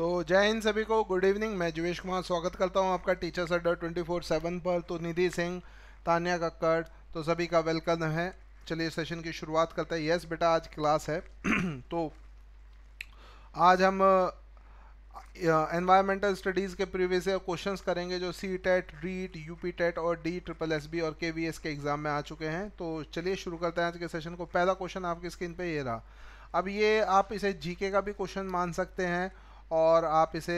तो जय हिंद सभी को गुड इवनिंग मैं जीवेश कुमार स्वागत करता हूं आपका टीचर अड्डा ट्वेंटी फोर सेवन पर तो निधि सिंह तानिया कक्कड़ तो सभी का वेलकम है चलिए सेशन की शुरुआत करते हैं यस बेटा आज क्लास है तो आज हम एनवायरमेंटल स्टडीज़ के प्रीवियस ईयर क्वेश्चंस करेंगे जो C TET REET U P TET और डी ट्रिपल एस बी और के वी एस के एग्ज़ाम में आ चुके हैं तो चलिए शुरू करते हैं आज के सेशन को पहला क्वेश्चन आपकी स्क्रीन पे ये रहा अब ये आप इसे जीके का भी क्वेश्चन मान सकते हैं और आप इसे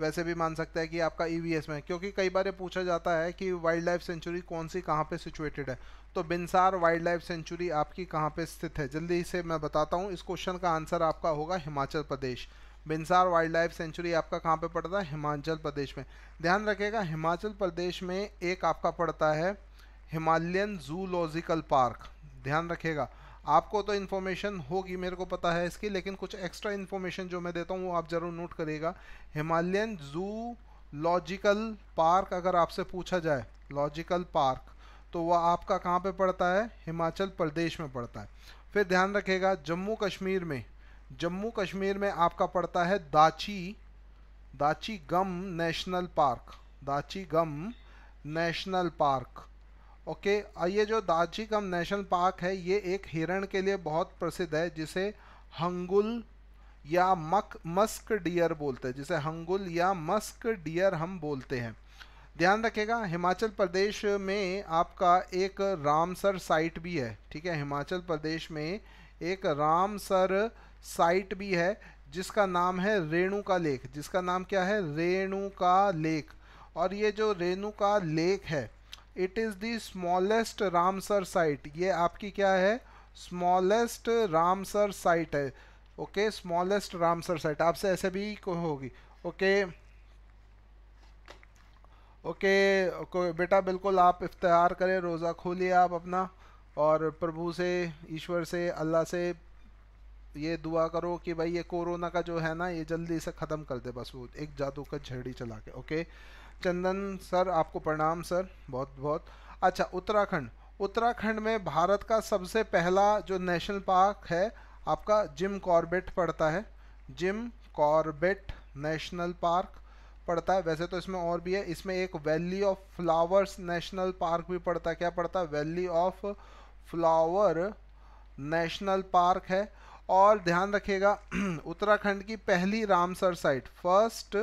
वैसे भी मान सकते हैं कि आपका ई e में क्योंकि कई बार ये पूछा जाता है कि वाइल्ड लाइफ सेंचुरी कौन सी कहाँ पे सिचुएटेड है तो बिनसार वाइल्ड लाइफ सेंचुरी आपकी कहाँ पे स्थित है जल्दी से मैं बताता हूँ इस क्वेश्चन का आंसर आपका होगा Himachal Pradesh Binsar wildlife sanctuary आपका कहाँ पर पड़ता है हिमाचल प्रदेश में ध्यान रखेगा हिमाचल प्रदेश में एक आपका पड़ता है हिमालयन जूलॉजिकल पार्क ध्यान रखेगा आपको तो इन्फॉर्मेशन होगी मेरे को पता है इसकी लेकिन कुछ एक्स्ट्रा इन्फॉर्मेशन जो मैं देता हूँ वो आप ज़रूर नोट करिएगा हिमालयन जू लॉजिकल पार्क अगर आपसे पूछा जाए लॉजिकल पार्क तो वह आपका कहाँ पे पड़ता है हिमाचल प्रदेश में पड़ता है फिर ध्यान रखेगा जम्मू कश्मीर में जम्मू कश्मीर में आपका पड़ता है Dachi Dachigam national park Dachigam national park okay ये जो कम नेशनल पार्क है ये एक हिरण के लिए बहुत प्रसिद्ध है जिसे हंगुल या मक मस्क डियर बोलते हैं जिसे हंगुल या मस्क डियर हम बोलते हैं ध्यान रखेगा हिमाचल प्रदेश में आपका एक रामसर साइट भी है ठीक है हिमाचल प्रदेश में एक रामसर साइट भी है जिसका नाम है रेणु का लेक जिसका नाम क्या है रेणु का लेक और ये जो रेणु का लेक है it is the smallest Ramsar site ये आपकी क्या है स्मॉलेस्ट रामसर साइट है ओके स्मॉलेस्ट रामसर साइट आपसे ऐसे भी होगी ओके ओके बेटा बिल्कुल आप इफ्तार करें रोज़ा खोलिए आप अपना और प्रभु से ईश्वर से अल्लाह से ये दुआ करो कि भाई ये कोरोना का जो है ना ये जल्दी से ख़त्म कर दे बस वो एक जादू का झड़ी चला के ओके चंदन सर आपको प्रणाम सर बहुत बहुत अच्छा उत्तराखंड उत्तराखंड में भारत का सबसे पहला जो नेशनल पार्क है आपका जिम कॉर्बेट पड़ता है जिम कॉर्बेट नेशनल पार्क पड़ता है वैसे तो इसमें और भी है इसमें एक valley of flowers national park भी पड़ता है क्या पड़ता है valley of flower national park है और ध्यान रखिएगा उत्तराखंड की पहली Ramsar site first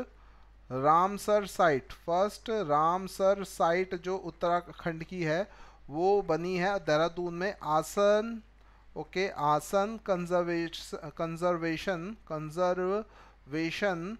Ramsar site first Ramsar site जो उत्तराखंड की है वो बनी है देहरादून में आसन ओके आसन कंजर्वेश कंजर्वेशन कंजर्वेशन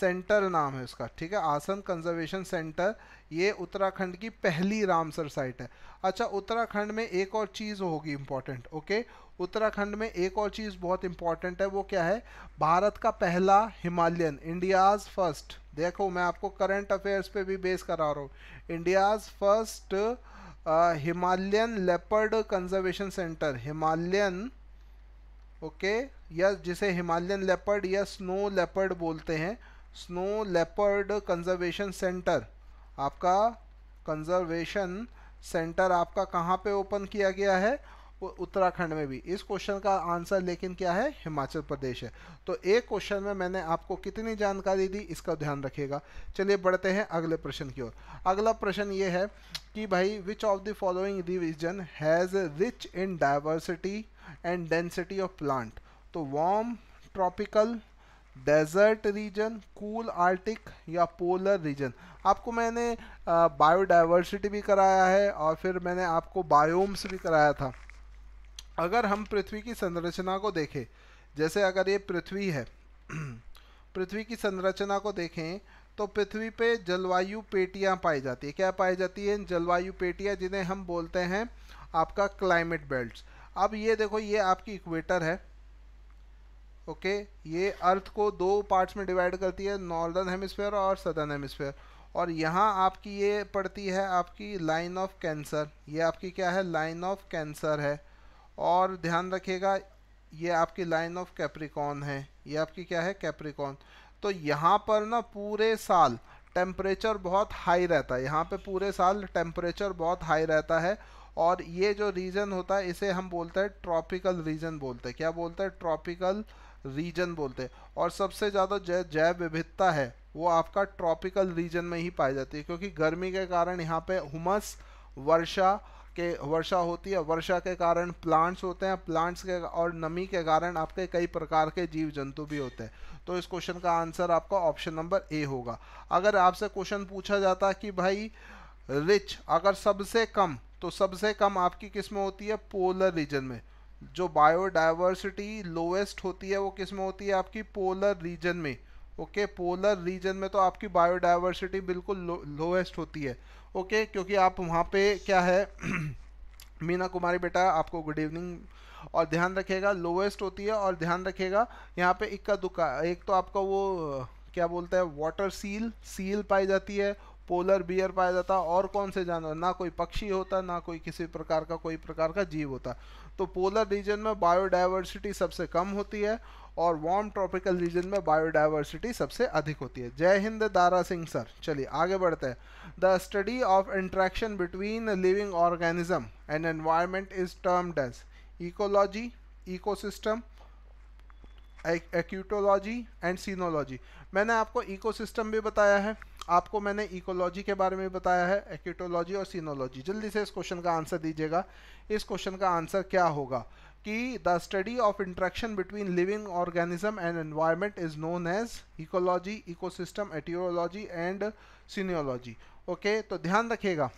सेंटर नाम है उसका ठीक है आसन कंजर्वेशन सेंटर ये उत्तराखंड की पहली रामसर साइट है अच्छा उत्तराखंड में एक और चीज़ होगी इम्पॉर्टेंट ओके उत्तराखंड में एक और चीज़ बहुत इम्पॉर्टेंट है वो क्या है भारत का पहला हिमालयन इंडियाज़ फर्स्ट देखो मैं आपको करंट अफेयर्स पे भी बेस करा रहा हूँ India's first Himalayan leopard conservation centre Himalayan okay या जिसे हिमालयन लेपर्ड या स्नो लेपर्ड बोलते हैं स्नो लेपर्ड कंजर्वेशन सेंटर आपका कंजर्वेशन सेंटर आपका कहाँ पे ओपन किया गया है उत्तराखंड में भी इस क्वेश्चन का आंसर लेकिन क्या है हिमाचल प्रदेश है तो एक क्वेश्चन में मैंने आपको कितनी जानकारी दी इसका ध्यान रखिएगा चलिए बढ़ते हैं अगले प्रश्न की ओर अगला प्रश्न ये है कि भाई which of the following region has rich in diversity and density of plant तो warm tropical desert region cool arctic या पोलर रीजन आपको मैंने बायोडाइवर्सिटी भी कराया है और फिर मैंने आपको बायोम्स भी कराया था अगर हम पृथ्वी की संरचना को देखें जैसे अगर ये पृथ्वी है पृथ्वी की संरचना को देखें तो पृथ्वी पे जलवायु पेटियाँ पाई जाती है क्या पाई जाती है जलवायु पेटियाँ जिन्हें हम बोलते हैं आपका क्लाइमेट बेल्ट अब ये देखो ये आपकी इक्वेटर है ओके ये अर्थ को दो पार्ट्स में डिवाइड करती है नॉर्दर्न हेमिसफेयर और सदर्न हेमिसफेयर और यहाँ आपकी ये पड़ती है आपकी लाइन ऑफ कैंसर ये आपकी क्या है लाइन ऑफ कैंसर है और ध्यान रखिएगा ये आपकी लाइन ऑफ कैप्रिकॉन है ये आपकी क्या है कैप्रिकॉन तो यहाँ पर ना पूरे साल टेम्परेचर बहुत हाई रहता है यहाँ पे पूरे साल टेम्परेचर बहुत हाई रहता है और ये जो रीजन होता है इसे हम बोलते हैं ट्रॉपिकल रीजन बोलते हैं क्या बोलते हैं ट्रॉपिकल रीजन बोलते हैं और सबसे ज़्यादा जै जैव विभिधता है वो आपका ट्रॉपिकल रीजन में ही पाई जाती है क्योंकि गर्मी के कारण यहाँ पे हुमस वर्षा के वर्षा होती है वर्षा के कारण प्लांट्स होते हैं प्लांट्स के और नमी के कारण आपके कई प्रकार के जीव जंतु भी होते हैं तो इस क्वेश्चन का आंसर आपका ऑप्शन नंबर ए होगा अगर आपसे क्वेश्चन पूछा जाता कि भाई रिच अगर सबसे कम तो सबसे कम आपकी किस में होती है पोलर रीजन में जो बायोडाइवर्सिटी लोएस्ट होती है वो किस में होती है आपकी पोलर रीजन में ओके पोलर रीजन में तो आपकी बायोडाइवर्सिटी बिल्कुल लो, लोएस्ट होती है ओके क्योंकि आप वहाँ पे क्या है मीना कुमारी बेटा आपको गुड इवनिंग और ध्यान रखिएगा लोवेस्ट होती है और ध्यान रखिएगा यहाँ पे इक्का दुक्का एक तो आपका वो क्या बोलता है वाटर सील सील पाई जाती है पोलर बियर पाया जाता और कौन से जानवर ना कोई पक्षी होता ना कोई किसी प्रकार का कोई प्रकार का जीव होता तो पोलर रीजन में बायोडाइवर्सिटी सबसे कम होती है और वार्म ट्रॉपिकल रीजन में बायोडाइवर्सिटी सबसे अधिक होती है जय हिंद दारा सिंह सर चलिए आगे बढ़ते हैं the study of interaction between living organism and environment is termed as ecology ecosystem aetiology and coenology मैंने आपको इकोसिस्टम भी बताया है आपको मैंने इकोलॉजी के बारे में बताया है एक्यूटोलॉजी और सीनोलॉजी जल्दी से इस क्वेश्चन का आंसर दीजिएगा इस क्वेश्चन का आंसर क्या होगा कि the study of interaction between living organism and environment is known as ecology ecosystem aetiology and coenology okay तो ध्यान रखिएगा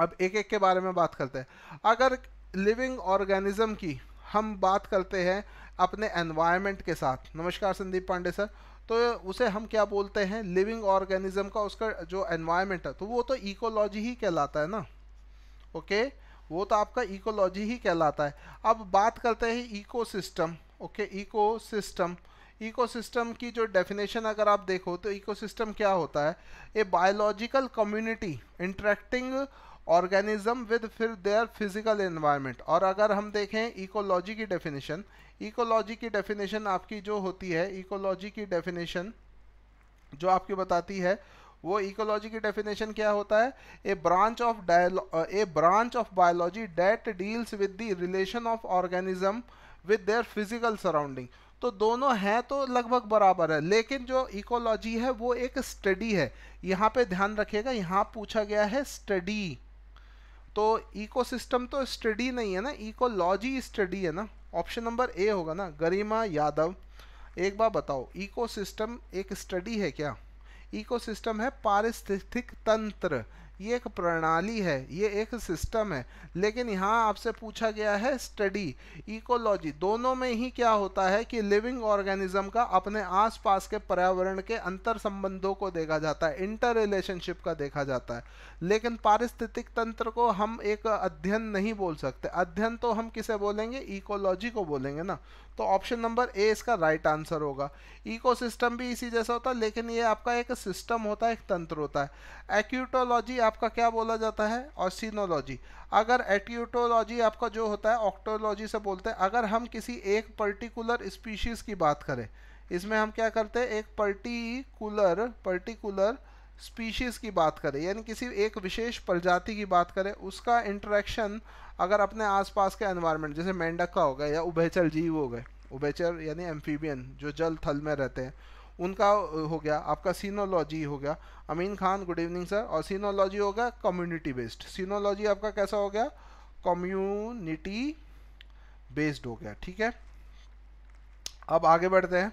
अब एक एक के बारे में बात करते हैं अगर लिविंग ऑर्गेनिज्म की हम बात करते हैं अपने एनवायरमेंट के साथ नमस्कार संदीप पांडे सर तो उसे हम क्या बोलते हैं लिविंग ऑर्गेनिज्म का उसका जो एनवायरमेंट है तो वो तो इकोलॉजी ही कहलाता है ना ओके okay? वो तो आपका इकोलॉजी ही कहलाता है अब बात करते हैं इकोसिस्टम ओके इकोसिस्टम इकोसिस्टम की जो डेफिनेशन अगर आप देखो तो इकोसिस्टम क्या होता है a biological community interacting organism with फिर देयर फिजिकल एनवायरनमेंट और अगर हम देखें इकोलॉजी की डेफिनेशन इकोलॉजी की डेफिनेशन आपकी जो होती है इकोलॉजी की डेफिनेशन जो आपकी बताती है वो इकोलॉजी की डेफिनेशन क्या होता है a branch of a branch of biology that deals with the relation of organism with their physical surrounding तो दोनों हैं तो लगभग बराबर है लेकिन जो इकोलॉजी है वो एक स्टडी है यहाँ पे ध्यान रखिएगा यहाँ पूछा गया है स्टडी तो इकोसिस्टम तो स्टडी नहीं है ना इकोलॉजी स्टडी है ना ऑप्शन नंबर ए होगा ना गरिमा यादव एक बार बताओ इकोसिस्टम एक स्टडी है क्या इकोसिस्टम है पारिस्थितिक तंत्र ये एक प्रणाली है ये एक सिस्टम है लेकिन यहाँ आपसे पूछा गया है स्टडी इकोलॉजी दोनों में ही क्या होता है कि लिविंग ऑर्गेनिज्म का अपने आसपास के पर्यावरण के अंतर संबंधों को देखा जाता है इंटर रिलेशनशिप का देखा जाता है लेकिन पारिस्थितिक तंत्र को हम एक अध्ययन नहीं बोल सकते अध्ययन तो हम किसे बोलेंगे इकोलॉजी को बोलेंगे ना तो ऑप्शन नंबर ए इसका राइट आंसर होगा इकोसिस्टम भी इसी जैसा होता है लेकिन ये आपका एक सिस्टम होता है एक तंत्र होता है एक्यूटोलॉजी आपका क्या बोला जाता है और सीनोलॉजी अगर एक्यूटोलॉजी आपका जो होता है ऑक्टोलॉजी से बोलते हैं अगर हम किसी एक पर्टिकुलर स्पीशीज़ की बात करें इसमें हम क्या करते हैं एक पर्टिकुलर पर्टिकुलर स्पीशीज़ की बात करें यानी किसी एक विशेष प्रजाति की बात करें उसका इंटरेक्शन अगर अपने आसपास के एनवायरनमेंट जैसे मेंढक का हो गया या उभयचर जीव हो गए उभयचर यानी एम्फीबियन जो जल थल में रहते हैं उनका हो गया आपका सीनोलॉजी हो गया Amin Khan good evening sir और सीनोलॉजी हो गया कम्युनिटी बेस्ड सीनोलॉजी आपका कैसा हो गया कम्युनिटी बेस्ड हो गया ठीक है अब आगे बढ़ते हैं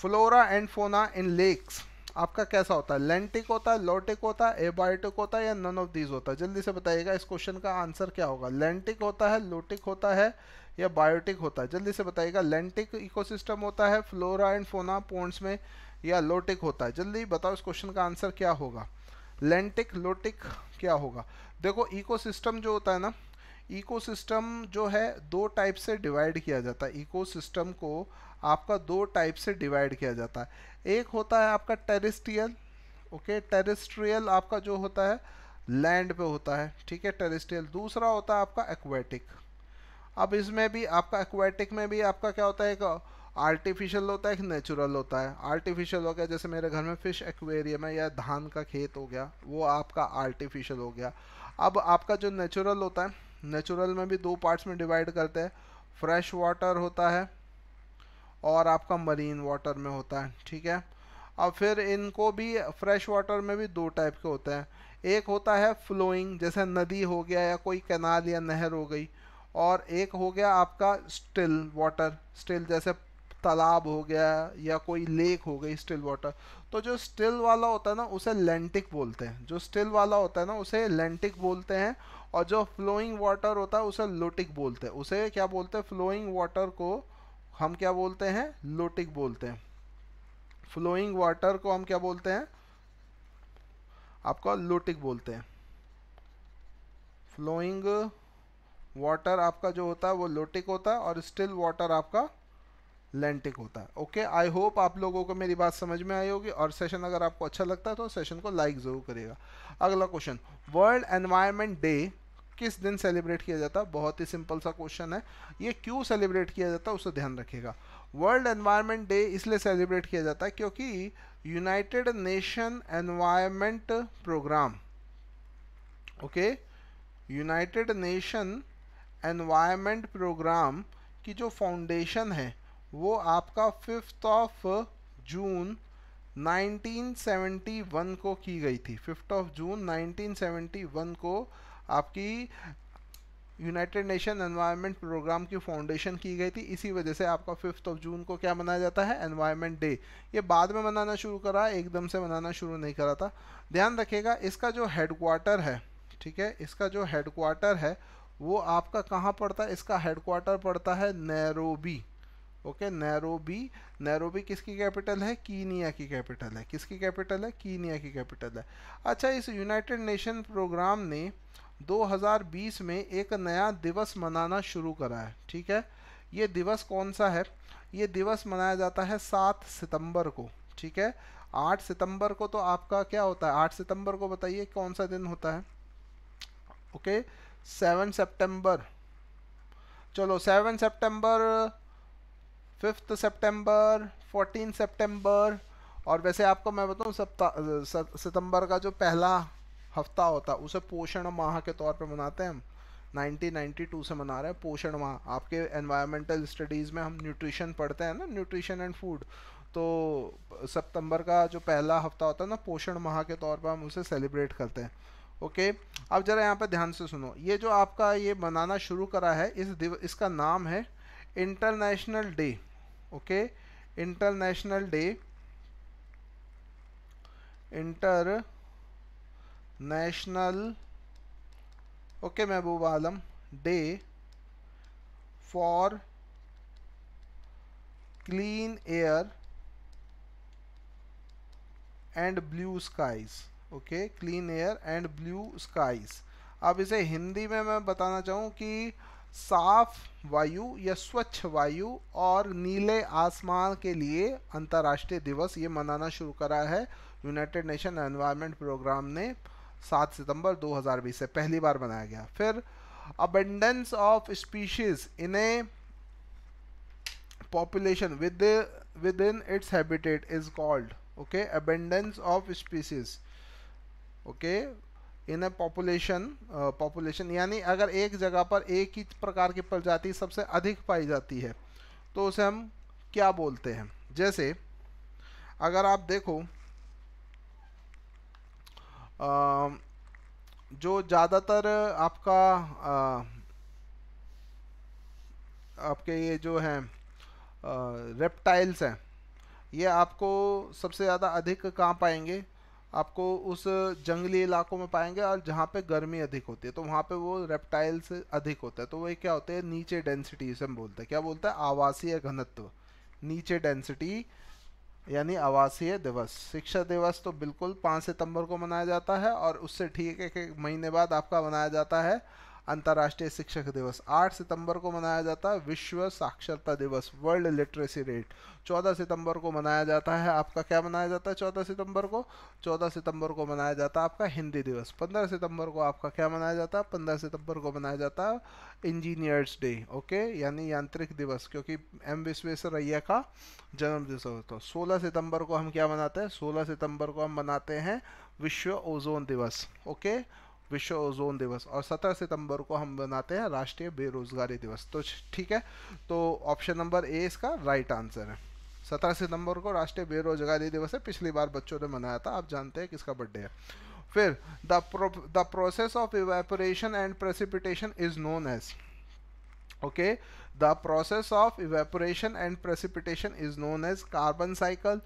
flora and fauna in lakes आपका कैसा होता है लेंटिक होता है लोटिक होता है एबायोटिक होता है या नन ऑफ दीज होता है जल्दी से बताइएगा इस क्वेश्चन का आंसर क्या होगा लेंटिक होता है लोटिक होता है या बायोटिक होता है जल्दी से बताइएगा लेंटिक इकोसिस्टम होता है फ्लोरा एंड फोना पोन्ट्स में या लोटिक होता है जल्दी बताओ इस क्वेश्चन का आंसर क्या होगा लेंटिक लोटिक क्या होगा देखो इको जो होता है ना इको जो है दो टाइप से डिवाइड किया जाता है इको को आपका दो टाइप से डिवाइड किया जाता है एक होता है आपका टेरिस्ट्रियल ओके टेरिस्ट्रियल आपका जो होता है लैंड पे होता है ठीक है टेरिस्ट्रियल दूसरा होता है आपका एक्वेटिक अब इसमें भी आपका एक्वेटिक में भी आपका क्या होता है एक आर्टिफिशियल होता है एक नेचुरल होता है आर्टिफिशियल हो गया जैसे मेरे घर में फ़िश एक्वेरियम है या धान का खेत हो गया वो आपका आर्टिफिशियल हो गया अब आपका जो नेचुरल होता है नेचुरल में भी दो पार्ट्स में डिवाइड करते हैं फ्रेश वाटर होता है और आपका मरीन वाटर में होता है ठीक है और फिर इनको भी फ्रेश वाटर में भी दो टाइप के होते हैं एक होता है फ्लोइंग जैसे नदी हो गया या कोई कैनाल या नहर हो गई और एक हो गया आपका स्टिल वाटर स्टिल जैसे तालाब हो गया या कोई लेक हो गई स्टिल वाटर तो जो स्टिल वाला होता है ना उसे लेंटिक बोलते हैं जो स्टिल वाला होता है ना उसे लेंटिक बोलते हैं और जो फ्लोइंग वाटर होता है उसे लोटिक बोलते हैं उसे क्या बोलते हैं फ्लोइंग वाटर को हम क्या बोलते हैं लोटिक बोलते हैं फ्लोइंग वाटर को हम क्या बोलते हैं आपका लोटिक बोलते हैं फ्लोइंग वाटर आपका जो होता है वो लोटिक होता है और स्टिल वाटर आपका लेंटिक होता है ओके आई होप आप लोगों को मेरी बात समझ में आई होगी और सेशन अगर आपको अच्छा लगता है तो सेशन को लाइक ज़रूर करिएगा अगला क्वेश्चन वर्ल्ड एनवायरनमेंट डे किस दिन सेलिब्रेट किया जाता बहुत ही सिंपल सा क्वेश्चन है ये क्यों सेलिब्रेट किया जाता उसे ध्यान रखिएगा वर्ल्ड एनवायरनमेंट डे इसलिए सेलिब्रेट किया जाता है क्योंकि United Nation Environment Programme okay United Nation Environment Programme की जो फाउंडेशन है वो आपका फिफ्थ ऑफ जून 1971 को की गई थी फिफ्थ ऑफ जून 1971 को आपकी यूनाइटेड नेशन एनवायरनमेंट प्रोग्राम की फाउंडेशन की गई थी इसी वजह से आपका फिफ्थ ऑफ जून को क्या मनाया जाता है एनवायरनमेंट डे ये बाद में मनाना शुरू करा एकदम से मनाना शुरू नहीं करा था ध्यान रखिएगा इसका जो हेडक्वार्टर है ठीक है इसका जो हेडक्वार्टर है वो आपका कहाँ पड़ता है इसका हेडक्वार्टर पड़ता है नैरोबी ओके नैरोबी नैरोबी किसकी कैपिटल है कीनिया की कैपिटल है किसकी कैपिटल है कीनिया की कैपिटल है अच्छा इस यूनाइटेड नेशन प्रोग्राम ने 2020 में एक नया दिवस मनाना शुरू करा है ठीक है ये दिवस कौन सा है ये दिवस मनाया जाता है सात सितंबर को ठीक है आठ सितंबर को तो आपका क्या होता है आठ सितंबर को बताइए कौन सा दिन होता है ओके सेवन सितंबर चलो सेवन सितंबर फिफ्थ सितंबर फोर्टीन सितंबर और वैसे आपको मैं बताऊँ सप्ताह सितंबर का जो पहला हफ्ता होता है उसे पोषण माह के तौर पे मनाते हैं हम 1992 से मना रहे हैं पोषण माह आपके एनवायरमेंटल स्टडीज़ में हम न्यूट्रिशन पढ़ते हैं ना न्यूट्रिशन एंड फूड तो सितंबर का जो पहला हफ्ता होता है ना पोषण माह के तौर पर हम उसे सेलिब्रेट करते हैं ओके अब ज़रा यहाँ पर ध्यान से सुनो ये जो आपका ये मनाना शुरू करा है इस दिवस इसका नाम है international day okay international day international okay Mehboob Alam day for clean air and blue skies okay clean air and blue skies अब इसे हिंदी में मैं बताना चाहूँ कि साफ वायु या स्वच्छ वायु और नीले आसमान के लिए अंतर्राष्ट्रीय दिवस ये मनाना शुरू करा है यूनाइटेड नेशन एनवायरनमेंट प्रोग्राम ने सात सितंबर 2020 से पहली बार बनाया गया फिर abundance of species in a population with within its habitat is called okay abundance of species okay in a population population यानी अगर एक जगह पर एक ही प्रकार की प्रजाति सबसे अधिक पाई जाती है तो उसे हम क्या बोलते हैं जैसे अगर आप देखो जो ज़्यादातर आपका आपके ये जो है रेप्टाइल्स हैं ये आपको सबसे ज़्यादा अधिक कहाँ पाएंगे आपको उस जंगली इलाकों में पाएंगे और जहाँ पे गर्मी अधिक होती है तो वहाँ पे वो रेप्टाइल्स अधिक होता है तो वही क्या होते हैं नीचे डेंसिटी से हम बोलते हैं क्या बोलते हैं आवासीय घनत्व नीचे डेंसिटी यानी आवासीय दिवस शिक्षा दिवस तो बिल्कुल पाँच सितंबर को मनाया जाता है और उससे ठीक है एक महीने बाद आपका मनाया जाता है अंतर्राष्ट्रीय शिक्षक दिवस 8 सितंबर को मनाया जाता है विश्व साक्षरता दिवस वर्ल्ड लिटरेसी रेट 14 सितंबर को मनाया जाता है आपका क्या मनाया जाता है 14 सितंबर को 14 सितंबर को मनाया जाता है आपका हिंदी दिवस 15 सितंबर को आपका क्या मनाया जाता है पंद्रह सितंबर को मनाया जाता है इंजीनियर्स डे ओके यानी यांत्रिक दिवस क्योंकि एम अय्या का जन्मदिवस होता है तो सोलह सितंबर को हम क्या मनाते हैं सोलह सितंबर को हम मनाते हैं विश्व ओजोन दिवस ओके विश्व ओजोन दिवस और 17 सितंबर को हम बनाते हैं राष्ट्रीय बेरोजगारी दिवस तो ठीक है तो ऑप्शन नंबर ए इसका राइट आंसर है सत्रह सितंबर को राष्ट्रीय बेरोजगारी दिवस है पिछली बार बच्चों ने मनाया था आप जानते हैं किसका बर्थडे है फिर the process of evaporation and precipitation is known as okay the process of evaporation and precipitation is known as carbon cycle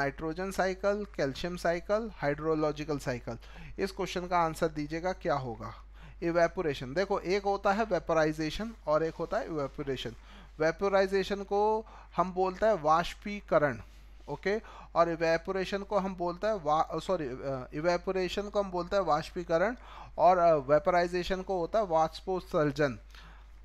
nitrogen cycle calcium cycle hydrological cycle इस क्वेश्चन का आंसर दीजिएगा क्या होगा इवेपोरेशन देखो एक होता है वेपोराइजेशन और एक होता है इवेपोरेशन वेपोराइजेशन को हम बोलते हैं वाष्पीकरण ओके okay? और इवेपोरेशन को हम बोलते हैं सॉरी इवेपोरेशन को हम बोलते हैं वाष्पीकरण और वेपराइजेशन को होता है वाष्पोत्सर्जन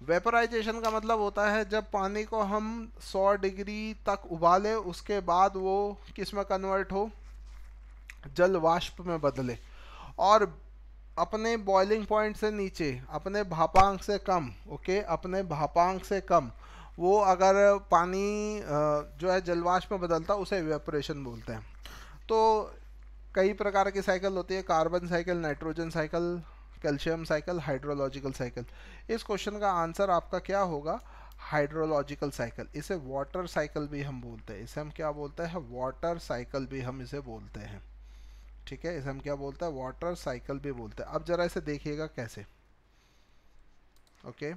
वेपराइजेशन का मतलब होता है जब पानी को हम 100 डिग्री तक उबाले उसके बाद वो किस में कन्वर्ट हो जल वाष्प में बदले और अपने बॉइलिंग पॉइंट से नीचे अपने भापांक से कम ओके अपने भापांक से कम वो अगर पानी जो है जलवाष्प में बदलता उसे वेपरेशन बोलते हैं तो कई प्रकार की साइकिल होती है carbon cycle nitrogen cycle calcium cycle hydrological cycle इस क्वेश्चन का आंसर आपका क्या होगा हाइड्रोलॉजिकल साइकिल इसे वाटर साइकिल भी हम बोलते हैं इसे हम क्या बोलते हैं वाटर साइकिल भी हम इसे बोलते हैं ठीक है इसे हम क्या बोलते हैं वाटर साइकिल भी बोलते हैं अब ज़रा इसे देखिएगा कैसे ओके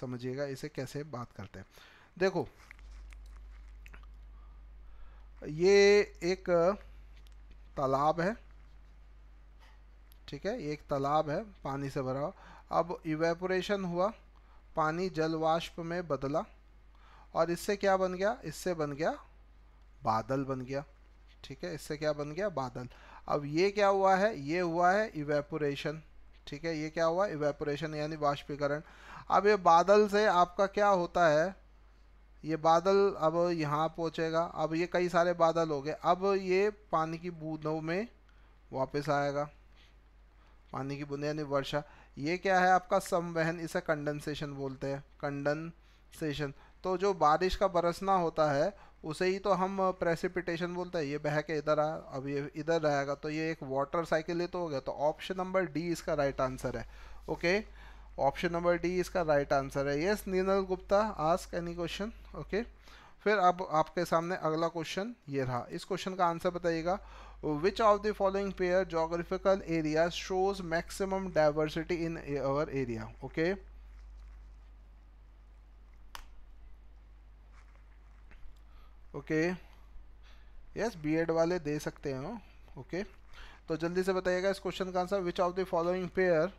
समझिएगा इसे कैसे बात करते हैं देखो ये एक तालाब है ठीक है ये एक तालाब है पानी से भरा हुआ अब इवेपोरेशन हुआ पानी जलवाष्प में बदला और इससे क्या बन गया इससे बन गया बादल बन गया ठीक है इससे क्या बन गया बादल अब ये क्या हुआ है ये हुआ है इवेपोरेशन ठीक है ये क्या हुआ इवेपोरेशन यानी वाष्पीकरण अब ये बादल से आपका क्या होता है ये बादल अब यहाँ पहुँचेगा अब ये कई सारे बादल हो गए अब ये पानी की बूंदों में वापस आएगा पानी की बूंद यानी वर्षा ये क्या है आपका संवहन इसे कंडेंसेशन बोलते हैं कंडेंसेशन तो जो बारिश का बरसना होता है उसे ही तो हम प्रेसिपिटेशन बोलते हैं ये बह के इधर आया अब ये इधर रहेगा तो ये एक वाटर साइकिल ही तो हो गया तो ऑप्शन नंबर डी इसका राइट आंसर है ओके ऑप्शन नंबर डी इसका राइट आंसर है yes Neenal Gupta ask any question okay फिर अब आपके सामने अगला क्वेश्चन ये रहा इस क्वेश्चन का आंसर बताइएगा which of the following pair geographical area shows maximum diversity in our area okay okay yes B Ed वाले दे सकते हैं ओके हाँ। तो जल्दी से बताइएगा इस क्वेश्चन का answer which of the following pair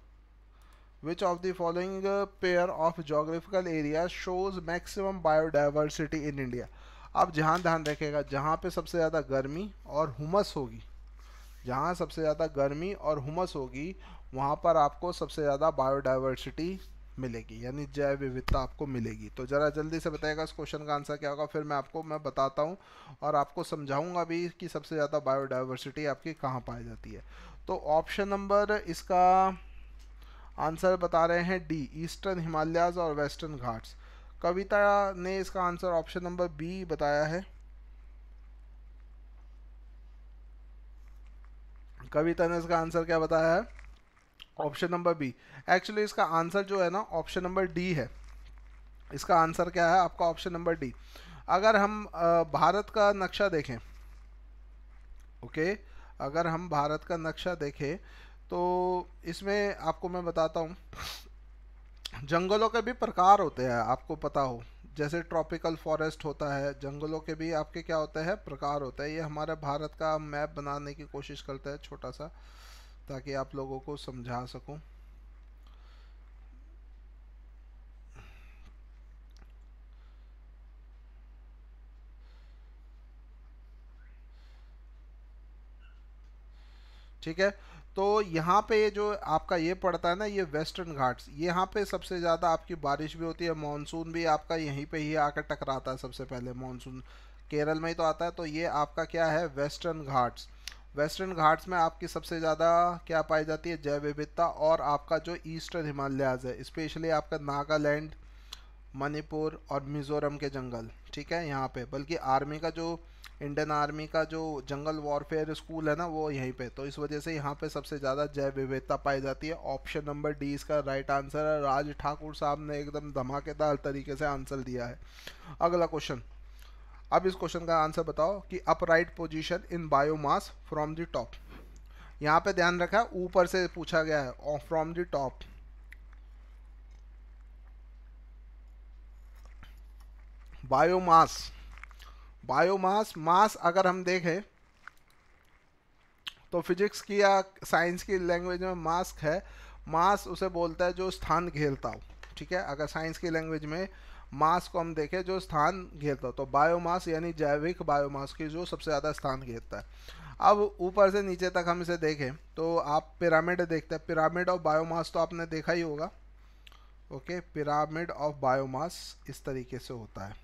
which of the following pair of geographical area shows maximum biodiversity in India अब जहाँ ध्यान रखेगा जहाँ पे सबसे ज़्यादा गर्मी और हुमस होगी जहाँ सबसे ज़्यादा गर्मी और हुमस होगी वहाँ पर आपको सबसे ज़्यादा बायोडाइवर्सिटी मिलेगी यानी जैव विविधता आपको मिलेगी तो ज़रा जल्दी से बताएगा इस क्वेश्चन का आंसर क्या होगा फिर मैं आपको मैं बताता हूँ और आपको समझाऊँगा भी कि सबसे ज़्यादा बायोडाइवर्सिटी आपकी कहाँ पाई जाती है तो ऑप्शन नंबर इसका आंसर बता रहे हैं डी ईस्टर्न हिमालयाज और वेस्टर्न घाट्स कविता ने इसका आंसर ऑप्शन नंबर बी बताया है कविता ने इसका आंसर क्या बताया है ऑप्शन नंबर बी एक्चुअली इसका आंसर जो है ना ऑप्शन नंबर डी है इसका आंसर क्या है आपका ऑप्शन नंबर डी अगर हम भारत का नक्शा देखें ओके अगर हम भारत का नक्शा देखें तो इसमें आपको मैं बताता हूँ जंगलों के भी प्रकार होते हैं आपको पता हो जैसे ट्रॉपिकल फॉरेस्ट होता है जंगलों के भी आपके क्या होते हैं प्रकार होते हैं ये हमारे भारत का मैप बनाने की कोशिश करते हैं छोटा सा ताकि आप लोगों को समझा सकूं ठीक है तो यहाँ पे जो आपका ये पड़ता है ना ये वेस्टर्न घाट्स यहाँ पे सबसे ज़्यादा आपकी बारिश भी होती है मानसून भी आपका यहीं पे ही आकर टकराता है सबसे पहले मानसून केरल में ही तो आता है तो ये आपका क्या है वेस्टर्न घाट्स वेस्टर्न घाट्स में आपकी सबसे ज़्यादा क्या पाई जाती है जैव विविधता और आपका जो ईस्टर्न हिमालयाज है स्पेशली आपका नागालैंड मणिपुर और मिज़ोरम के जंगल ठीक है यहाँ पे बल्कि आर्मी का जो इंडियन आर्मी का जो जंगल वॉरफेयर स्कूल है ना वो यहीं पे तो इस वजह से यहाँ पे सबसे ज़्यादा जैव विविधता पाई जाती है ऑप्शन नंबर डी इसका राइट आंसर है राज ठाकुर साहब ने एकदम धमाकेदार तरीके से आंसर दिया है अगला क्वेश्चन अब इस क्वेश्चन का आंसर बताओ कि upright position in biomass from the top यहाँ पे ध्यान रखा ऊपर से पूछा गया है from the top biomass biomass mass अगर हम देखें तो फिजिक्स की या साइंस की लैंग्वेज में मास्क है मास उसे बोलता है जो स्थान घेरता हो ठीक है अगर साइंस की लैंग्वेज में मास को हम देखें जो स्थान घेरता हो तो बायोमास यानी जैविक बायोमास की जो सबसे ज़्यादा स्थान घेरता है अब ऊपर से नीचे तक हम इसे देखें तो आप पिरामिड देखते हैं पिरामिड ऑफ बायोमास तो आपने देखा ही होगा ओके पिरामिड ऑफ बायोमास इस तरीके से होता है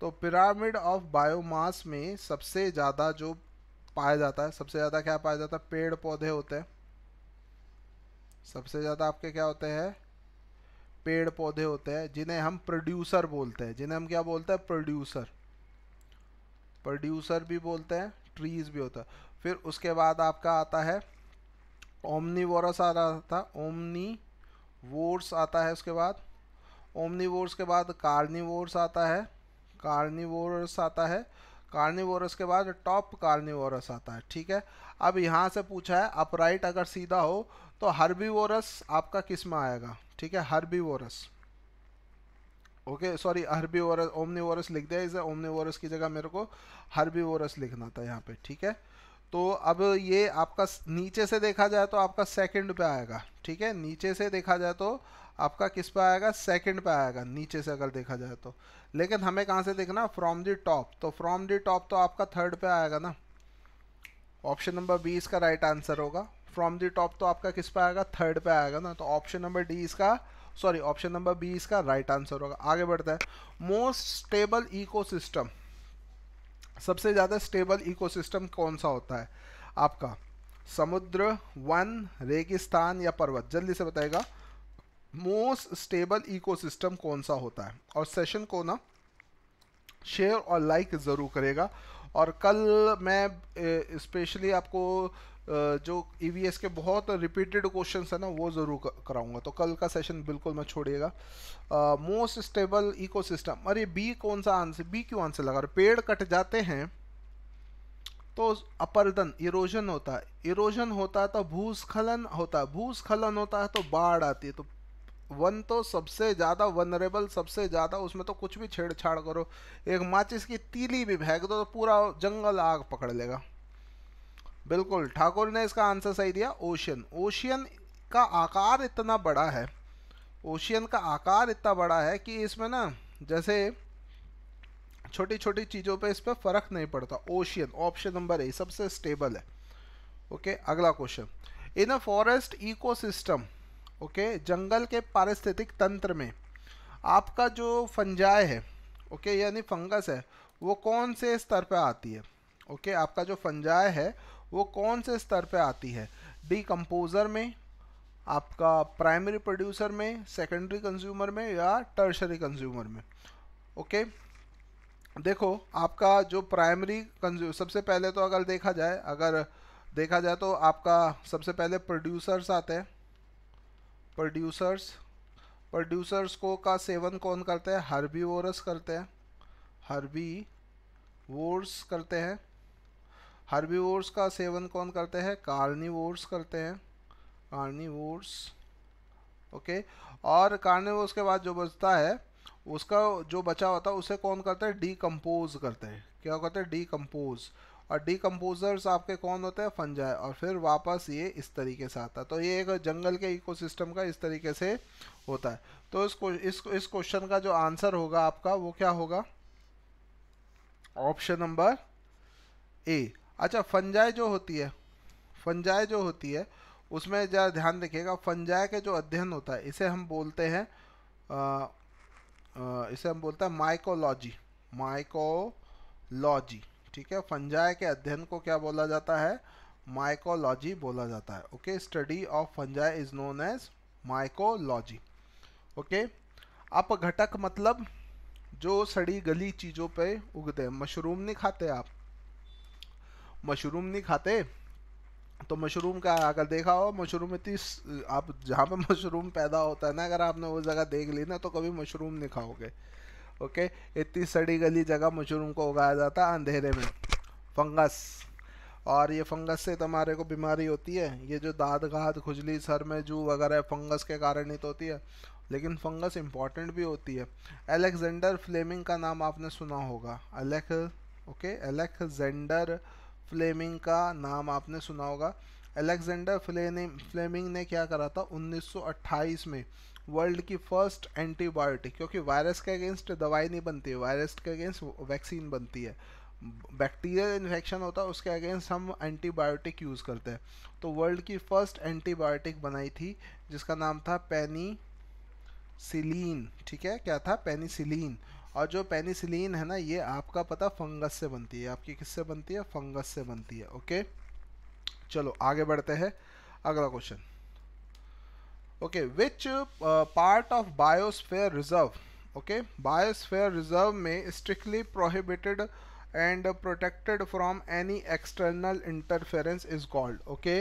तो पिरामिड ऑफ बायोमास में सबसे ज़्यादा जो पाया जाता है सबसे ज़्यादा क्या पाया जाता है पेड़ पौधे होते हैं सबसे ज़्यादा आपके क्या होते हैं पेड़ पौधे होते हैं जिन्हें हम प्रोड्यूसर बोलते हैं जिन्हें हम क्या बोलते हैं प्रोड्यूसर प्रोड्यूसर भी बोलते हैं ट्रीज भी होता है फिर उसके बाद आपका आता है ओमनीवोरस आ रहा था ओमनी वोर्स आता है उसके बाद ओमनीवोर्स के बाद कार्निवोर्स आता है कार्निवोरस आता है कार्निवोरस के बाद टॉप कार्निवोरस आता है ठीक है अब यहाँ से पूछा है अपराइट अगर सीधा हो तो हर्बीवोरस आपका किस में आएगा ठीक है herbivorous okay sorry herbivorous omnivorous लिख दिया इसे ओमनीवोरस की जगह मेरे को हर्बीवोरस लिखना था यहाँ पे ठीक है तो अब ये आपका नीचे से देखा जाए तो आपका सेकंड पे आएगा ठीक है नीचे से देखा जाए तो आपका किस पे आएगा सेकंड पे आएगा नीचे से अगर देखा जाए तो लेकिन हमें कहाँ से देखना फ्रॉम दी टॉप तो फ्रॉम दी टॉप तो आपका थर्ड पे आएगा ना ऑप्शन नंबर बी इसका राइट आंसर होगा फ्रॉम दी टॉप तो आपका किस पे आएगा थर्ड पे आएगा ना तो ऑप्शन नंबर डी इसका सॉरी ऑप्शन नंबर बी इसका राइट आंसर होगा आगे बढ़ते हैं मोस्ट स्टेबल इको सबसे ज़्यादा स्टेबल इको कौन सा होता है आपका समुद्र वन रेगिस्तान या पर्वत जल्दी से बताएगा मोस्ट स्टेबल इकोसिस्टम कौन सा होता है और सेशन को ना शेयर और लाइक ज़रूर करेगा और कल मैं स्पेशली आपको जो ई e के बहुत रिपीटेड क्वेश्चन है ना वो ज़रूर कराऊंगा तो कल का सेशन बिल्कुल मैं छोड़िएगा मोस्ट स्टेबल इकोसिस्टम अरे बी कौन सा आंसर बी क्यों आंसर लगा रहे पेड़ कट जाते हैं तो अपरदन इरोजन होता है इरोजन होता है तो भूस्खलन होता है भूस्खलन होता है तो बाढ़ आती है तो वन तो सबसे ज़्यादा वनरेबल सबसे ज़्यादा उसमें तो कुछ भी छेड़छाड़ करो एक माचिस की तीली भी फेंक दो तो पूरा जंगल आग पकड़ लेगा बिल्कुल ठाकुर ने इसका आंसर सही दिया ओशियन ओशियन का आकार इतना बड़ा है ओशियन का आकार इतना बड़ा है कि इसमें ना जैसे छोटी छोटी चीज़ों पे इस पर फ़र्क नहीं पड़ता ओशियन ऑप्शन नंबर ए सबसे स्टेबल है ओके अगला question in a forest ecosystem okay जंगल के पारिस्थितिक तंत्र में आपका जो फंजाय है ओके यानी फंगस है वो कौन से स्तर पे आती है ओके आपका जो फंजाय है वो कौन से स्तर पे आती है डिकम्पोज़र में आपका प्राइमरी प्रोड्यूसर में सेकेंडरी कंज्यूमर में या टर्शरी कंज्यूमर में ओके देखो आपका जो प्राइमरी कंज्यूम सबसे पहले तो अगर देखा जाए अगर देखा जाए तो आपका सबसे पहले प्रोड्यूसर्स आते हैं प्रोड्यूसर्स प्रोड्यूसर्स को का सेवन कौन करते हैं हर्बी वोरस करते हैं हर्बी वोर्स करते हैं हर्बी वोर्स का सेवन कौन करते हैं कार्नी वोर्स करते हैं कार्नी वोर्स ओके और कार्नी वोर्स के बाद जो बचता है उसका जो बचा होता है उसे कौन करता है डीकम्पोज करते हैं क्या करते हैं डीकम्पोज और डिकम्पोजर्स आपके कौन होते हैं फंजाए और फिर वापस ये इस तरीके से आता है तो ये एक जंगल के इकोसिस्टम का इस तरीके से होता है तो इस इस क्वेश्चन का जो आंसर होगा आपका वो क्या होगा ऑप्शन नंबर ए अच्छा फंजाई जो होती है फंजाई जो होती है उसमें ज़रा ध्यान रखिएगा फंजाई के जो अध्ययन होता है इसे हम बोलते हैं इसे हम बोलते हैं माइकोलॉजी माइकोलॉजी ठीक है फंजाई के अध्ययन को क्या बोला जाता है माइकोलॉजी बोला जाता है okay study of fungi is known as mycology okay अपघटक मतलब जो सड़ी गली चीज़ों पे उगते हैं मशरूम नहीं खाते आप मशरूम नहीं खाते तो मशरूम का अगर देखा हो मशरूम इतनी आप जहाँ पे मशरूम पैदा होता है ना अगर आपने वो जगह देख ली ना तो कभी मशरूम नहीं खाओगे ओके इतनी सड़ी गली जगह मशरूम को उगाया जाता है अंधेरे में फंगस और ये फंगस से तुम्हारे को बीमारी होती है ये जो दाद घात खुजली सर में जू वगैरह फंगस के कारण ही तो होती है लेकिन फंगस इम्पॉर्टेंट भी होती है एलेक्जेंडर फ्लेमिंग का नाम आपने सुना होगा एलेक् ओके एलेक्जेंडर फ्लेमिंग का नाम आपने सुना होगा एलेक्जेंडर फ्लेमिंग ने क्या करा था 1928 में वर्ल्ड की फर्स्ट एंटीबायोटिक क्योंकि वायरस के अगेंस्ट दवाई नहीं बनती है वायरस के अगेंस्ट वैक्सीन बनती है बैक्टीरियल इन्फेक्शन होता है उसके अगेंस्ट हम एंटीबायोटिक यूज़ करते हैं तो वर्ल्ड की फर्स्ट एंटीबायोटिक बनाई थी जिसका नाम था पेनीसिलीन ठीक है क्या था पेनीसिलीन और जो पेनीसिलीन है ना ये आपका पता फंगस से बनती है आपकी किससे बनती है फंगस से बनती है ओके चलो आगे बढ़ते हैं अगला question okay which part of biosphere reserve okay biosphere reserve में strictly prohibited and protected from any external interference is called okay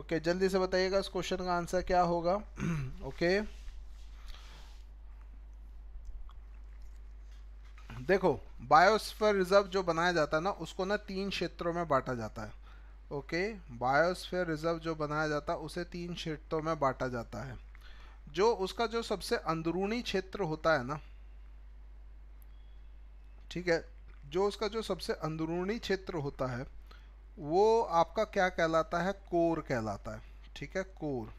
okay जल्दी से बताइएगा इस क्वेश्चन का आंसर क्या होगा ओके देखो बायोस्फेयर रिजर्व जो बनाया जाता है ना उसको ना तीन क्षेत्रों में बांटा जाता है ओके बायोस्फीयर रिजर्व जो बनाया जाता है उसे तीन क्षेत्रों में बांटा जाता है जो उसका जो सबसे अंदरूनी क्षेत्र होता है ना ठीक है जो उसका जो सबसे अंदरूनी क्षेत्र होता है वो आपका क्या कहलाता है कोर कहलाता है ठीक है कोर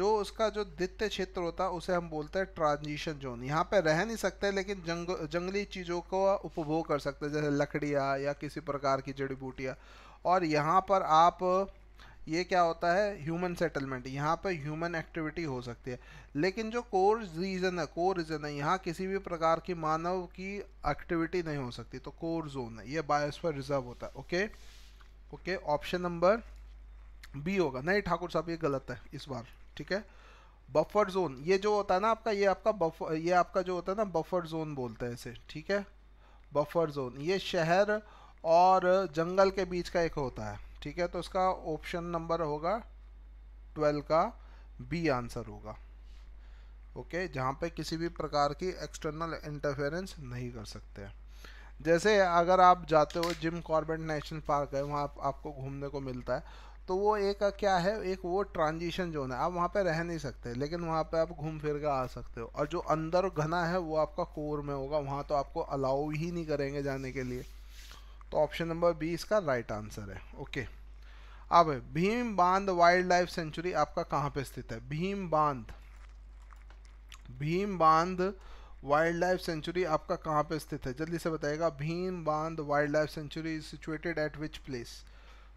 जो उसका जो द्वितीय क्षेत्र होता है उसे हम बोलते हैं ट्रांजिशन जोन यहाँ पे रह नहीं सकते लेकिन जंग जंगली चीज़ों को उपभोग कर सकते हैं जैसे लकड़ियाँ या किसी प्रकार की जड़ी बूटियाँ और यहाँ पर आप ये क्या होता है ह्यूमन सेटलमेंट यहाँ पर ह्यूमन एक्टिविटी हो सकती है लेकिन जो कोर रीज़न है कोर रीज़न है यहाँ किसी भी प्रकार की मानव की एक्टिविटी नहीं हो सकती तो कोर जोन है ये बायोस्फीयर रिजर्व होता है okay okay option number B होगा नहीं ठाकुर साहब ये गलत है इस बार ठीक है बफर जोन ये जो होता है ना आपका ये आपका बफर ये आपका जो होता है ना बफर जोन बोलते हैं इसे ठीक है बफर जोन ये शहर और जंगल के बीच का एक होता है ठीक है तो इसका ऑप्शन नंबर होगा ट्वेल्व का बी आंसर होगा ओके जहाँ पे किसी भी प्रकार की एक्सटर्नल इंटरफेरेंस नहीं कर सकते जैसे अगर आप जाते हो जिम कॉर्बेट नेशनल पार्क है वहाँ आप, आपको घूमने को मिलता है तो वो एक क्या है एक वो ट्रांजिशन जोन है आप वहाँ पे रह नहीं सकते लेकिन वहाँ पे आप घूम फिर के आ सकते हो और जो अंदर घना है वो आपका कोर में होगा वहाँ तो आपको अलाउ ही नहीं करेंगे जाने के लिए तो ऑप्शन नंबर बी इसका राइट right आंसर है ओके अब Bhim Bandh wildlife sanctuary आपका कहाँ पे स्थित है भीम बांध Bhim Bandh wildlife sanctuary आपका कहाँ पे स्थित है जल्दी से बताएगा Bhim Bandh wildlife sanctuary is situated at which place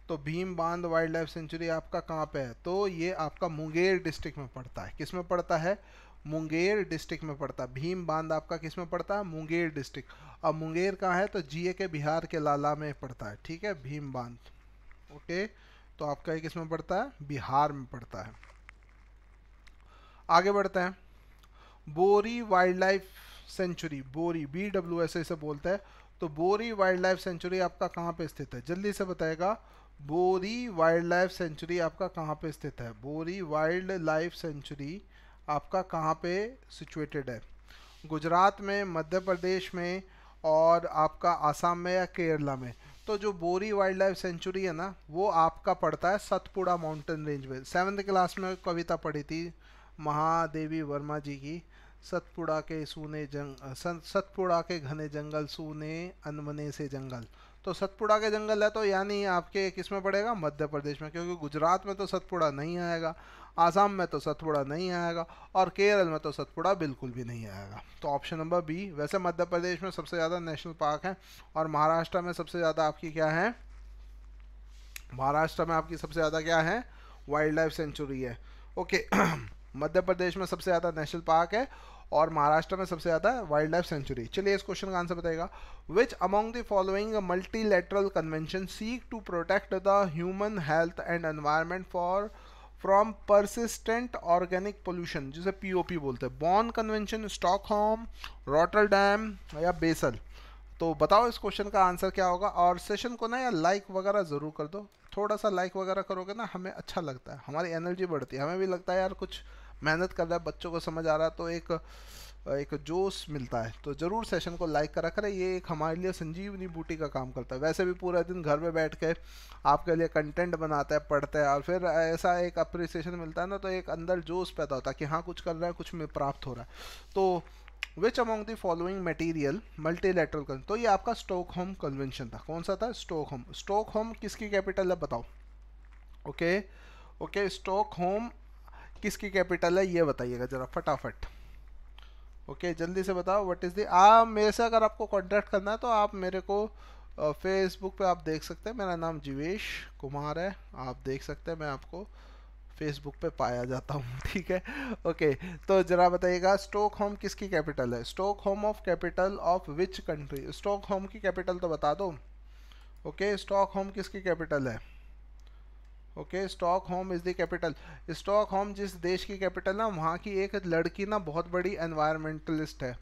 तो Bhim Bandh wildlife sanctuary आपका कहाँ पे है तो ये आपका मुंगेर डिस्ट्रिक्ट में पड़ता है किस में पड़ता है मुंगेर डिस्ट्रिक्ट में पड़ता भीम बांध आपका किस में पड़ता है मुंगेर डिस्ट्रिक्ट और मुंगेर कहाँ है तो जीए के बिहार के लाला में पड़ता है ठीक है भीम बांध ओके तो आपका ये किस में पड़ता है बिहार में पड़ता है आगे बढ़ते हैं Bori wildlife sanctuary Bori B W S ऐसे बोलते हैं तो बोरी वाइल्ड लाइफ सेंचुरी आपका कहाँ पे स्थित है जल्दी से बताएगा बोरी वाइल्ड लाइफ सेंचुरी आपका कहाँ पे स्थित है बोरी वाइल्ड लाइफ सेंचुरी आपका कहाँ पे सिचुएटेड है गुजरात में मध्य प्रदेश में और आपका आसाम में या केरला में तो जो बोरी वाइल्ड लाइफ सेंचुरी है ना वो आपका पड़ता है सतपुड़ा माउंटेन रेंज में सेवन्थ क्लास में कविता पढ़ी थी महादेवी वर्मा जी की सतपुड़ा के सूने जंग सतपुड़ा के घने जंगल सूने अनमने से जंगल तो सतपुड़ा के जंगल है तो यानी आपके किस में पड़ेगा मध्य प्रदेश में क्योंकि गुजरात में तो सतपुड़ा नहीं आएगा आसाम में तो सतपुड़ा नहीं आएगा और केरल में तो सतपुड़ा बिल्कुल भी नहीं आएगा तो ऑप्शन नंबर बी वैसे मध्य प्रदेश में सबसे ज़्यादा नेशनल पार्क हैं और महाराष्ट्र में सबसे ज़्यादा आपकी क्या है महाराष्ट्र में आपकी सबसे ज़्यादा क्या है वाइल्ड लाइफ सेंचुरी है ओके मध्य प्रदेश में सबसे ज़्यादा नेशनल पार्क है और महाराष्ट्र में सबसे ज़्यादा वाइल्ड लाइफ सेंचुरी चलिए इस क्वेश्चन का आंसर बताएगा which among the following multilateral convention seek to protect the human health and environment for from persistent organic pollution जिसे पीओपी बोलते हैं Bonn convention Stockholm Rotterdam या बेसल तो बताओ इस क्वेश्चन का आंसर क्या होगा और सेशन को ना या लाइक वगैरह ज़रूर कर दो थोड़ा सा लाइक वगैरह करोगे ना हमें अच्छा लगता है हमारी एनर्जी बढ़ती है हमें भी लगता है यार कुछ मेहनत कर रहा है बच्चों को समझ आ रहा है तो एक एक जोश मिलता है तो ज़रूर सेशन को लाइक करा करें ये एक हमारे लिए संजीवनी बूटी का काम करता है वैसे भी पूरा दिन घर में बैठ के आपके लिए कंटेंट बनाता है पढ़ता है और फिर ऐसा एक अप्रिसिएशन मिलता है ना तो एक अंदर जोश पैदा होता है कि हाँ कुछ कर रहा है कुछ में प्राप्त हो रहा है तो which among the following material multilateral तो ये आपका स्टोक होम कन्वेंशन था कौन सा था स्टोक होम स्टोक होम किसकी कैपिटल है बताओ ओके ओके स्टोक होम किसकी कैपिटल है ये बताइएगा ज़रा फटाफट ओके okay, जल्दी से बताओ व्हाट इज़ दी आप मेरे से अगर आपको कॉन्टैक्ट करना है तो आप मेरे को फेसबुक पे आप देख सकते हैं मेरा नाम जीवेश कुमार है आप देख सकते हैं मैं आपको फेसबुक पे पाया जाता हूँ ठीक है ओके तो जरा बताइएगा स्टोक होम किसकी कैपिटल है Stockholm of capital of which country Stockholm की कैपिटल तो बता दो ओके स्टॉक होम किसकी कैपिटल है okay Stockholm is the capital Stockholm जिस देश की कैपिटल ना वहाँ की एक लड़की ना बहुत बड़ी एनवायरमेंटलिस्ट है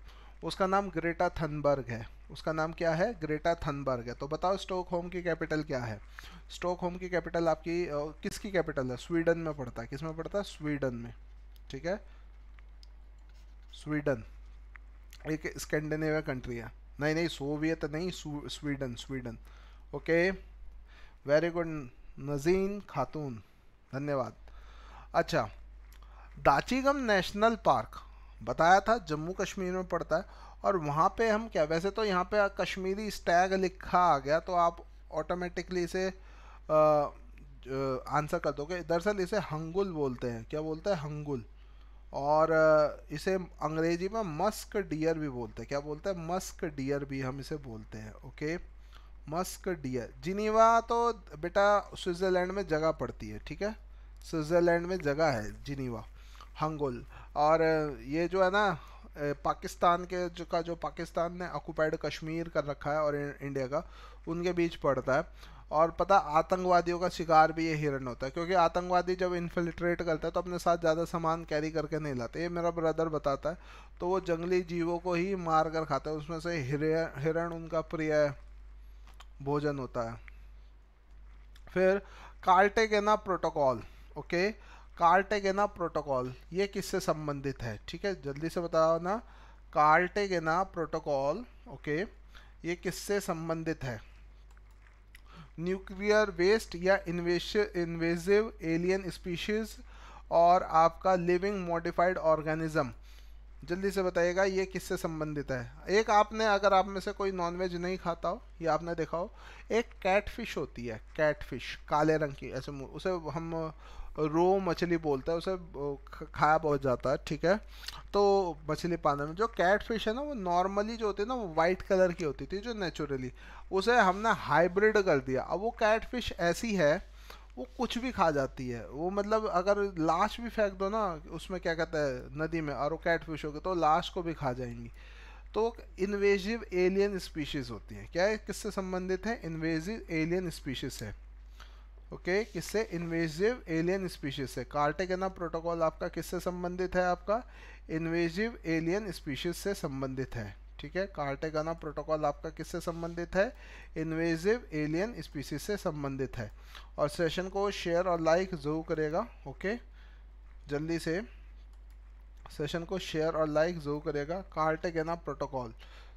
उसका नाम ग्रेटा थनबर्ग है उसका नाम क्या है ग्रेटा थनबर्ग है तो बताओ स्टॉक होम की कैपिटल क्या है स्टॉक होम की कैपिटल आपकी किसकी कैपिटल है स्वीडन में पड़ता है किस में पड़ता है स्वीडन में ठीक है स्वीडन एक स्कैंडिनेविया कंट्री है नहीं नहीं सोवियत नहीं Sweden Sweden okay very good Nazeen Khatoon धन्यवाद अच्छा दाचीगम नेशनल पार्क बताया था जम्मू कश्मीर में पड़ता है और वहाँ पे हम क्या वैसे तो यहाँ पे कश्मीरी स्टैग लिखा आ गया तो आप ऑटोमेटिकली इसे आंसर कर दोगे दरअसल इसे हंगुल बोलते हैं क्या बोलते हैं हंगुल और इसे अंग्रेजी में मस्क डियर भी बोलते हैं क्या बोलते हैं मस्क डियर भी हम इसे बोलते हैं ओके मस्क डियर जिनीवा तो बेटा स्विट्ज़रलैंड में जगह पड़ती है ठीक है स्विट्ज़रलैंड में जगह है जिनीवा हंगोल और ये जो है ना पाकिस्तान के जो का जो पाकिस्तान ने ऑक्यूपाइड कश्मीर कर रखा है और इंडिया का उनके बीच पड़ता है और पता आतंकवादियों का शिकार भी ये हिरन होता है क्योंकि आतंकवादी जब इन्फिल्ट्रेट करता है तो अपने साथ ज़्यादा सामान कैरी करके नहीं लाते ये मेरा ब्रदर बताता है तो वो जंगली जीवों को ही मार कर खाता है उसमें से हिरण उनका प्रिय है भोजन होता है फिर Cartagena protocol okay Cartagena protocol ये किससे संबंधित है ठीक है जल्दी से बताओ ना कार्टेगेना प्रोटोकॉल ओके ये किससे संबंधित है न्यूक्लियर वेस्ट या इन्वेसिव एलियन स्पीशीज और आपका लिविंग मॉडिफाइड ऑर्गेनिज्म जल्दी से बताइएगा ये किससे संबंधित है एक आपने अगर आप में से कोई नॉनवेज नहीं खाता हो या आपने देखा हो एक कैटफिश होती है कैटफिश काले रंग की ऐसे उसे हम रो मछली बोलते हैं उसे खाया बहुत जाता है ठीक है तो मछली पाने में जो कैट फिश है ना वो नॉर्मली जो होती है ना वो वाइट कलर की होती थी जो नेचुरली उसे हमने हाइब्रिड कर दिया अब वो कैट फिश ऐसी है वो कुछ भी खा जाती है वो मतलब अगर लाश भी फेंक दो ना उसमें क्या कहता है नदी में और वो कैट फिश होगी तो लाश को भी खा जाएंगी तो इन्वेजिव एलियन स्पीशीज़ होती हैं क्या है किससे संबंधित है इन्वेजिव एलियन स्पीशीज़ है ओके okay, किससे इन्वेजिव एलियन स्पीशीज से कार्टेगना प्रोटोकॉल आपका किससे संबंधित है आपका इन्वेजिव एलियन स्पीशीज से संबंधित है ठीक है कार्टेगाना प्रोटोकॉल आपका किससे संबंधित है इन्वेजिव एलियन स्पीसीज से संबंधित है और सेशन को शेयर और लाइक ज़रूर करेगा ओके जल्दी से सेशन को शेयर और लाइक ज़रूर करेगा कार्टेगाना प्रोटोकॉल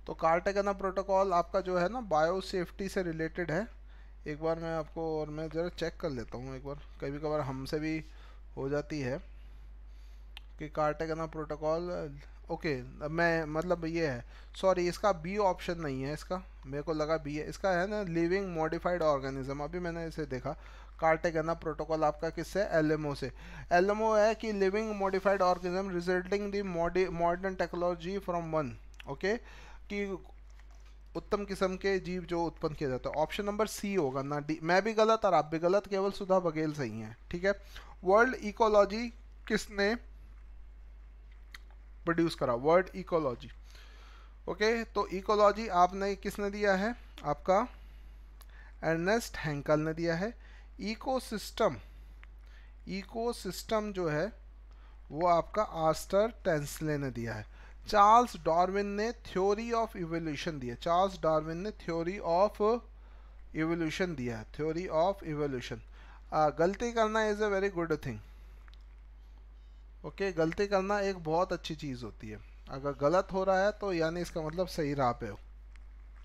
तो कार्टेगाना प्रोटोकॉल आपका जो है ना बायो सेफ्टी से रिलेटेड है एक बार मैं आपको और मैं ज़रा चेक कर लेता हूँ एक बार कभी कभार हमसे भी हो जाती है कि कार्टेगाना प्रोटोकॉल ओके okay, मैं मतलब ये है सॉरी इसका बी ऑप्शन नहीं है इसका मेरे को लगा बी है इसका है ना लिविंग मॉडिफाइड ऑर्गेनिज्म अभी मैंने इसे देखा कार्टेगना प्रोटोकॉल आपका किससे एलएमओ से एलएमओ है कि living modified organism resulting the modern technology from one okay कि उत्तम किस्म के जीव जो उत्पन्न किया जाता है ऑप्शन नंबर सी होगा ना डी मैं भी गलत और आप भी गलत केवल सुधा बघेल सही हैं ठीक है वर्ल्ड इकोलॉजी किसने प्रोड्यूस करा वर्ड इकोलॉजी ओके तो इकोलॉजी आपने किसने दिया है आपका एर्नेस्ट हैंकल ने दिया है इकोसिस्टम इकोसिस्टम जो है वो आपका आस्टर टेंसले ने दिया है चार्ल्स डार्विन ने थ्योरी ऑफ इवोल्यूशन दिया चार्ल्स डार्विन ने थ्योरी ऑफ इवोल्यूशन दिया है थ्योरी ऑफ इवोल्यूशन गलती करना is a very good thing okay गलती करना एक बहुत अच्छी चीज़ होती है अगर गलत हो रहा है तो यानी इसका मतलब सही राह पे हो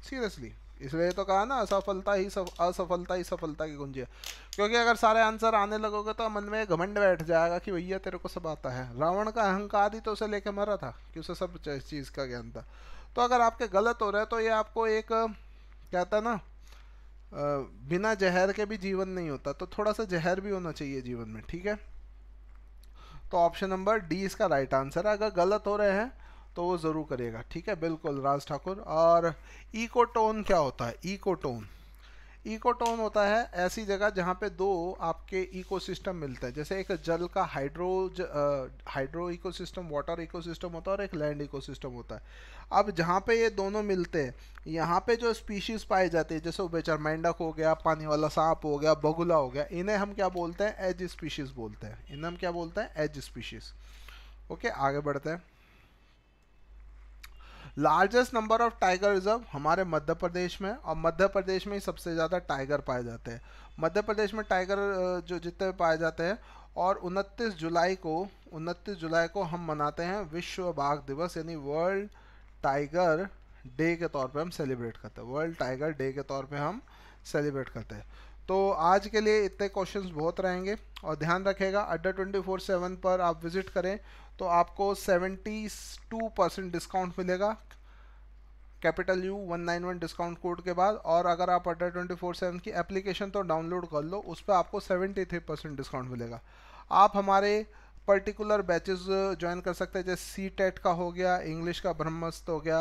सीरियसली इसलिए तो कहा ना असफलता ही सफ असफलता ही सफलता की कुंजी है क्योंकि अगर सारे आंसर आने लगोगे तो मन में घमंड बैठ जाएगा कि भैया तेरे को सब आता है रावण का अहंकार ही तो उसे लेके मरा था कि उसे सब चीज़ का ज्ञान था तो अगर आपके गलत हो रहे हैं तो ये आपको एक कहता है ना बिना जहर के भी जीवन नहीं होता तो थोड़ा सा जहर भी होना चाहिए जीवन में ठीक है तो ऑप्शन नंबर डी इसका राइट आंसर है अगर गलत हो रहे हैं तो वो ज़रूर करिएगा ठीक है बिल्कुल राज ठाकुर और ईकोटोन क्या होता है ईकोटोन इकोटोन होता है ऐसी जगह जहाँ पे दो आपके इकोसिस्टम मिलते हैं जैसे एक जल का hydro hydro ecosystem water ecosystem होता है और एक लैंड इकोसिस्टम होता है अब जहाँ पे ये दोनों मिलते हैं यहाँ पे जो स्पीशीज़ पाई जाती है जैसे बेचर मेंढक हो गया पानी वाला सांप हो गया बगुला हो गया इन्हें हम क्या बोलते हैं एज स्पीशीज़ बोलते हैं इन्हें हम क्या बोलते हैं एज स्पीशीज़ ओके आगे बढ़ते हैं largest number of tiger reserve हमारे मध्य प्रदेश में और मध्य प्रदेश में ही सबसे ज़्यादा टाइगर पाए जाते हैं मध्य प्रदेश में टाइगर जो जितने पाए जाते हैं और 29 जुलाई को 29 जुलाई को हम मनाते हैं विश्व बाघ दिवस यानी वर्ल्ड टाइगर डे के तौर पे हम सेलिब्रेट करते हैं वर्ल्ड टाइगर डे के तौर पे हम सेलिब्रेट करते हैं तो आज के लिए इतने क्वेश्चंस बहुत रहेंगे और ध्यान रखेगा अड्डा ट्वेंटी फोर सेवन पर आप विज़िट करें तो आपको 72 परसेंट डिस्काउंट मिलेगा कैपिटल यू 191 डिस्काउंट कोड के बाद और अगर आप अटर ट्वेंटी फोर सेवन की एप्लीकेशन तो डाउनलोड कर लो उस पर आपको 73 परसेंट डिस्काउंट मिलेगा आप हमारे पर्टिकुलर बैचेस ज्वाइन कर सकते हैं जैसे सी टेट e का हो गया इंग्लिश का ब्रह्मस्त हो गया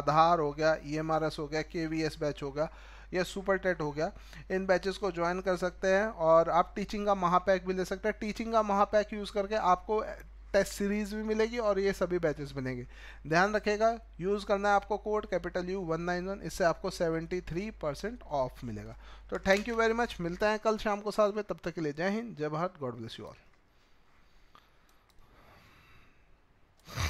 आधार हो गया ई एम आर एस हो गया के वी एस बैच हो गया या सुपर टेट e हो गया इन बैचेस को ज्वाइन कर सकते हैं और आप टीचिंग का महापैक भी ले सकते हैं टीचिंग का महापैक यूज़ करके आपको टेस्ट सीरीज भी मिलेगी और ये सभी बैचेस मिलेंगे ध्यान रखेगा यूज़ करना है आपको code capital U one nine one इससे आपको सेवेंटी थ्री परसेंट ऑफ मिलेगा तो थैंक यू वेरी मच मिलते हैं कल शाम को साथ में तब तक के लिए Jai Hind Jai Bharat God bless you all